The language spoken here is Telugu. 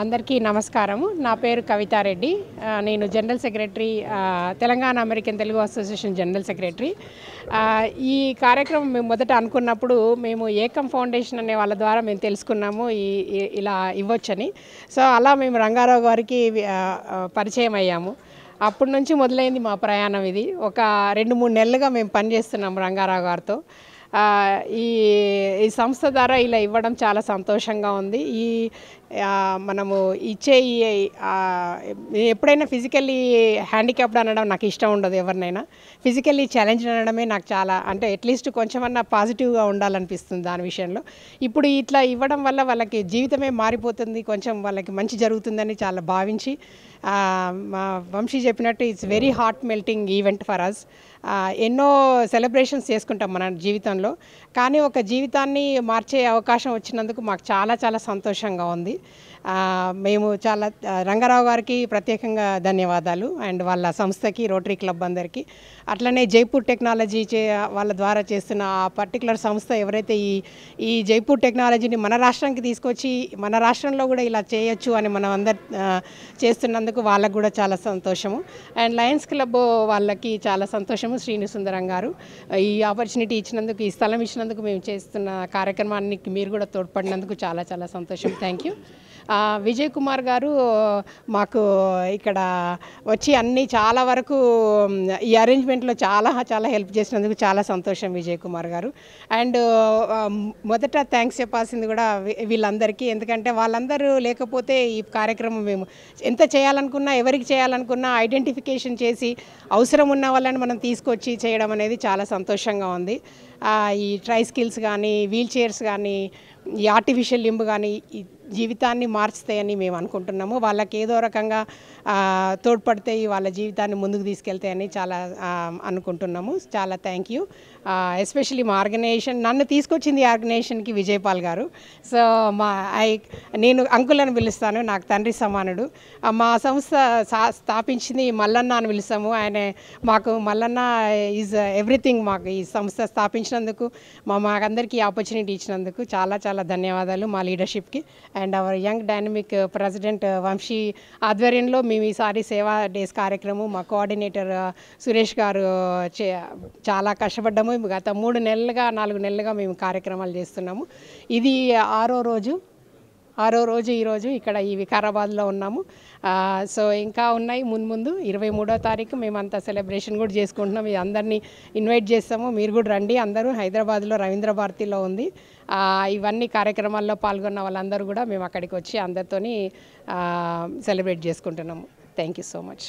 అందరికీ నమస్కారము నా పేరు కవితారెడ్డి నేను general secretary Telangana American Telugu association general secretary ఈ కార్యక్రమం మేము మొదట అనుకున్నప్పుడు మేము ఏకం ఫౌండేషన్ అనే వాళ్ళ ద్వారా మేము తెలుసుకున్నాము ఈ ఇలా ఇవ్వచ్చని సో అలా మేము రంగారావు గారికి పరిచయం అయ్యాము అప్పటి నుంచి మొదలైంది మా ప్రయాణం ఇది ఒక రెండు మూడు నెలలుగా మేము పనిచేస్తున్నాము రంగారావు గారితో ఈ ఈ సంస్థ ద్వారా ఇలా ఇవ్వడం చాలా సంతోషంగా ఉంది ఈ మనము ఇచ్చే ఈ ఎప్పుడైనా ఫిజికల్లీ హ్యాండిక్యాప్డ్ అనడం నాకు ఇష్టం ఉండదు ఎవరినైనా ఫిజికల్లీ ఛాలెంజ్ అనడమే నాకు చాలా అంటే అట్లీస్ట్ కొంచెమన్నా పాజిటివ్గా ఉండాలనిపిస్తుంది దాని విషయంలో ఇప్పుడు ఇట్లా ఇవ్వడం వల్ల వాళ్ళకి జీవితమే మారిపోతుంది కొంచెం వాళ్ళకి మంచి జరుగుతుందని చాలా భావించి మా వంశీ చెప్పినట్టు it's very heart melting event for us ఎన్నో సెలబ్రేషన్స్ చేసుకుంటాం మన జీవితంలో జీవితంలో కానీ ఒక జీవితాన్ని మార్చే అవకాశం వచ్చినందుకు మాకు చాలా చాలా సంతోషంగా ఉంది మేము చాలా రంగారావు గారికి ప్రత్యేకంగా ధన్యవాదాలు అండ్ వాళ్ళ సంస్థకి రోటరీ క్లబ్ అందరికీ అట్లనే జైపూర్ టెక్నాలజీ చే వాళ్ళ ద్వారా చేస్తున్న ఆ పర్టికులర్ సంస్థ ఎవరైతే ఈ ఈ జైపూర్ టెక్నాలజీని మన రాష్ట్రానికి తీసుకొచ్చి మన రాష్ట్రంలో కూడా ఇలా చేయొచ్చు అని మనం అందరు చేస్తున్నందుకు వాళ్ళకు కూడా చాలా సంతోషము అండ్ లయన్స్ క్లబ్ వాళ్ళకి చాలా సంతోషము శ్రీని సుందరం గారు ఈ ఆపర్చునిటీ ఇచ్చినందుకు ఈ స్థలం ఇచ్చినందుకు మేము చేస్తున్న కార్యక్రమానికి మీరు కూడా తోడ్పడినందుకు చాలా చాలా సంతోషం థ్యాంక్ యూ విజయ్ కుమార్ గారు మాకు ఇక్కడ వచ్చి అన్నీ చాలా వరకు ఈ అరేంజ్మెంట్లో చాలా చాలా హెల్ప్ చేసినందుకు చాలా సంతోషం విజయ్ కుమార్ గారు అండ్ మొదట థ్యాంక్స్ చెప్పాల్సింది కూడా వీళ్ళందరికీ ఎందుకంటే వాళ్ళందరూ లేకపోతే ఈ కార్యక్రమం మేము ఎంత చేయాలనుకున్నా ఎవరికి చేయాలనుకున్నా ఐడెంటిఫికేషన్ చేసి అవసరం ఉన్న వాళ్ళని మనం తీసుకొచ్చి చేయడం అనేది చాలా సంతోషంగా ఉంది ఈ ట్రై స్కిల్స్ కానీ వీల్ చైర్స్ కానీ ఈ ఆర్టిఫిషియల్ లింబ్ కానీ జీవితాన్ని మార్చుతాయని మేము అనుకుంటున్నాము వాళ్ళకి ఏదో రకంగా తోడ్పడతాయి వాళ్ళ జీవితాన్ని ముందుకు తీసుకెళ్తాయని చాలా అనుకుంటున్నాము చాలా థ్యాంక్ యూ ఎస్పెషలీ మా ఆర్గనైజేషన్ నన్ను తీసుకొచ్చింది ఆర్గనైజేషన్కి విజయపాల్ గారు సో మా ఐ నేను అంకులను పిలుస్తాను నాకు తండ్రి సమానుడు మా సంస్థ స్థాపించింది మల్లన్న అని పిలుస్తాము ఆయన మాకు మల్లన్న ఈజ్ ఎవ్రీథింగ్ మాకు ఈ సంస్థ స్థాపించినందుకు మా మాకందరికీ ఆపర్చునిటీ ఇచ్చినందుకు చాలా చాలా చాలా ధన్యవాదాలు మా లీడర్షిప్కి and our young dynamic president Vamsi ఆధ్వర్యంలో మేము ఈసారి సేవా డేస్ కార్యక్రమం మా కోఆర్డినేటర్ uh, సురేష్ గారు uh, చాలా కష్టపడ్డాము గత మూడు నెలలుగా నాలుగు నెలలుగా మేము కార్యక్రమాలు చేస్తున్నాము ఇది ఆరో రోజు ఆరో రోజు ఈరోజు ఇక్కడ ఈ వికారాబాద్లో ఉన్నాము సో ఇంకా ఉన్నాయి మున్ముందు ఇరవై మూడో తారీఖు మేమంతా సెలబ్రేషన్ కూడా చేసుకుంటున్నాం ఇది అందరినీ ఇన్వైట్ చేస్తాము మీరు కూడా రండి అందరూ హైదరాబాద్లో రవీంద్ర భారతిలో ఉంది ఇవన్నీ కార్యక్రమాల్లో పాల్గొన్న వాళ్ళందరూ కూడా మేము అక్కడికి వచ్చి అందరితోని సెలబ్రేట్ చేసుకుంటున్నాము థ్యాంక్ యూ సో మచ్